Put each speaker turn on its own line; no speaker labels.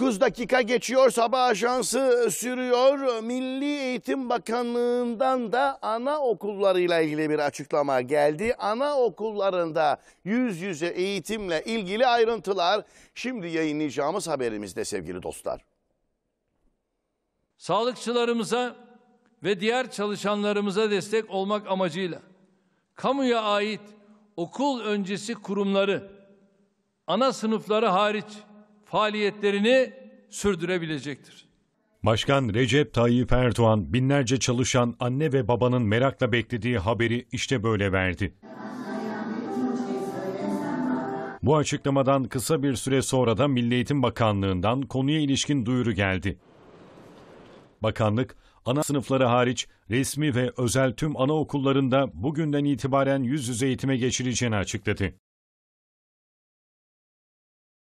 9 dakika geçiyor sabah ajansı sürüyor. Milli Eğitim Bakanlığı'ndan da ana okullarıyla ilgili bir açıklama geldi. Ana okullarında yüz yüze eğitimle ilgili ayrıntılar şimdi yayınlayacağımız haberimizde sevgili dostlar.
Sağlıkçılarımıza ve diğer çalışanlarımıza destek olmak amacıyla kamuya ait okul öncesi kurumları ana sınıfları hariç faaliyetlerini sürdürebilecektir.
Başkan Recep Tayyip Erdoğan binlerce çalışan anne ve babanın merakla beklediği haberi işte böyle verdi. Bu açıklamadan kısa bir süre sonra da Milli Eğitim Bakanlığı'ndan konuya ilişkin duyuru geldi. Bakanlık, ana sınıfları hariç resmi ve özel tüm anaokullarında bugünden itibaren yüz yüze eğitime geçileceğini açıkladı.